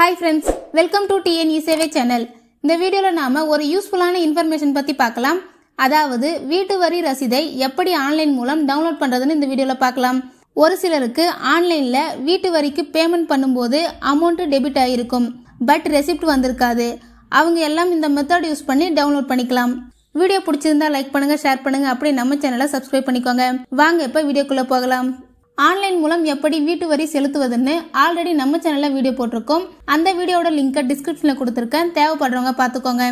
hi friends welcome to TNE சேவை channel இந்த வீடியோவில் நாம் ஒரு யூஸ்ஃபுல்லான இன்ஃபர்மேஷன் பற்றி பார்க்கலாம் அதாவது வீட்டு வரி ரசீதை எப்படி ஆன்லைன் மூலம் டவுன்லோட் பண்ணுறதுன்னு இந்த வீடியோவில் பார்க்கலாம் ஒரு சிலருக்கு ஆன்லைனில் வீட்டு வரிக்கு பேமெண்ட் பண்ணும்போது அமௌண்ட்டு டெபிட் ஆகிருக்கும் பட் ரெசிப்ட் வந்திருக்காது அவங்க எல்லாம் இந்த மெத்தட் யூஸ் பண்ணி டவுன்லோட் பண்ணிக்கலாம் வீடியோ பிடிச்சிருந்தா லைக் பண்ணுங்க ஷேர் பண்ணுங்க அப்படியே நம்ம சேனலை சப்ஸ்கிரைப் பண்ணிக்கோங்க வாங்க இப்போ வீடியோக்குள்ளே போகலாம் ஆன்லைன் மூலம் எப்படி வீட்டு வரி செலுத்துவதுன்னு ஆல்ரெடி நம்ம சேனலில் வீடியோ போட்டிருக்கோம் அந்த வீடியோட லிங்கை டிஸ்கிரிப்ஷன்ல கொடுத்துருக்கேன் தேவைப்படுறவங்க பார்த்துக்கோங்க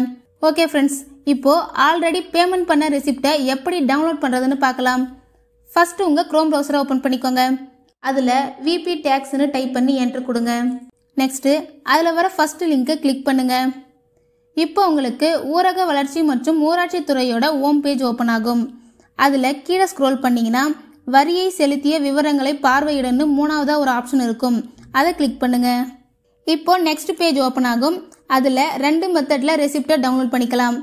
ஓகே ஃப்ரெண்ட்ஸ் இப்போது ஆல்ரெடி பேமெண்ட் பண்ண ரெசிப்டை எப்படி டவுன்லோட் பண்ணுறதுன்னு பார்க்கலாம் ஃபர்ஸ்ட் உங்கள் க்ரோம் ப்ரௌசரை ஓப்பன் பண்ணிக்கோங்க அதில் விபி டேக்ஸ்னு டைப் பண்ணி என்ட்ரு கொடுங்க நெக்ஸ்ட்டு அதில் வர ஃபஸ்ட்டு லிங்க்கை கிளிக் பண்ணுங்கள் இப்போ உங்களுக்கு ஊரக வளர்ச்சி மற்றும் ஊராட்சி துறையோட ஹோம் பேஜ் ஓப்பன் ஆகும் அதில் கீழே ஸ்க்ரோல் பண்ணீங்கன்னா வரியை செலுத்திய விவரங்களை பார்வையிடன்னு மூணாவதாக ஒரு ஆப்ஷன் இருக்கும் அதை கிளிக் பண்ணுங்க இப்போ நெக்ஸ்ட் பேஜ் ஓப்பன் ஆகும் அதில் ரெண்டு மெத்தடில் ரெசிப்டை டவுன்லோட் பண்ணிக்கலாம்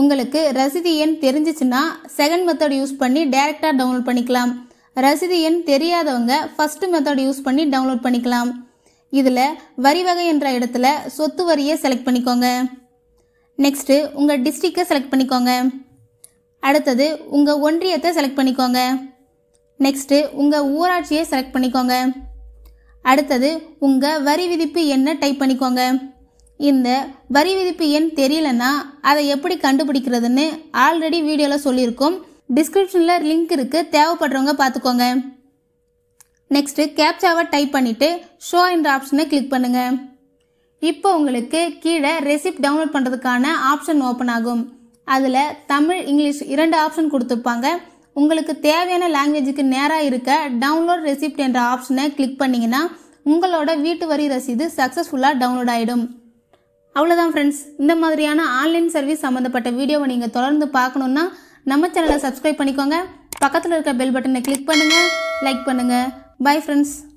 உங்களுக்கு ரசீது எண் தெரிஞ்சிச்சுன்னா செகண்ட் மெத்தட் யூஸ் பண்ணி டைரெக்டாக டவுன்லோட் பண்ணிக்கலாம் ரசீது எண் தெரியாதவங்க ஃபர்ஸ்ட் மெத்தட் யூஸ் பண்ணி டவுன்லோட் பண்ணிக்கலாம் இதில் வரி வகை என்ற இடத்துல சொத்து வரியை செலக்ட் பண்ணிக்கோங்க நெக்ஸ்ட்டு உங்கள் டிஸ்ட்ரிக்டை செலக்ட் பண்ணிக்கோங்க அடுத்தது உங்கள் ஒன்றியத்தை செலக்ட் பண்ணிக்கோங்க நெக்ஸ்ட்டு உங்கள் ஊராட்சியை செலக்ட் பண்ணிக்கோங்க அடுத்தது உங்கள் வரி விதிப்பு எண்ணை டைப் பண்ணிக்கோங்க இந்த வரி விதிப்பு எண் தெரியலன்னா அதை எப்படி கண்டுபிடிக்கிறதுன்னு ஆல்ரெடி வீடியோவில் சொல்லியிருக்கோம் டிஸ்கிரிப்ஷனில் லிங்க் இருக்குது தேவைப்படுறவங்க பார்த்துக்கோங்க நெக்ஸ்ட்டு கேப்சாவை டைப் பண்ணிவிட்டு ஷோ என்ற ஆப்ஷனை கிளிக் பண்ணுங்கள் இப்போ உங்களுக்கு கீழே ரெசிப்ட் டவுன்லோட் பண்ணுறதுக்கான ஆப்ஷன் ஓப்பன் ஆகும் அதில் தமிழ் இங்கிலீஷ் இரண்டு ஆப்ஷன் கொடுத்துருப்பாங்க உங்களுக்கு தேவையான லாங்குவேஜுக்கு நேராக இருக்க டவுன்லோட் ரெசிப்ட் என்ற ஆப்ஷனை கிளிக் பண்ணிங்கன்னா உங்களோட வீட்டு வரி ரசீது சக்ஸஸ்ஃபுல்லாக டவுன்லோட் ஆகிடும் அவ்வளோதான் ஃப்ரெண்ட்ஸ் இந்த மாதிரியான ஆன்லைன் சர்வீஸ் சம்மந்தப்பட்ட வீடியோவை நீங்கள் தொடர்ந்து பார்க்கணுன்னா நம்ம சேனலை சப்ஸ்கிரைப் பண்ணிக்கோங்க பக்கத்தில் இருக்க பெல் பட்டனை கிளிக் பண்ணுங்கள் லைக் பண்ணுங்கள் பை ஃப்ரெண்ட்ஸ்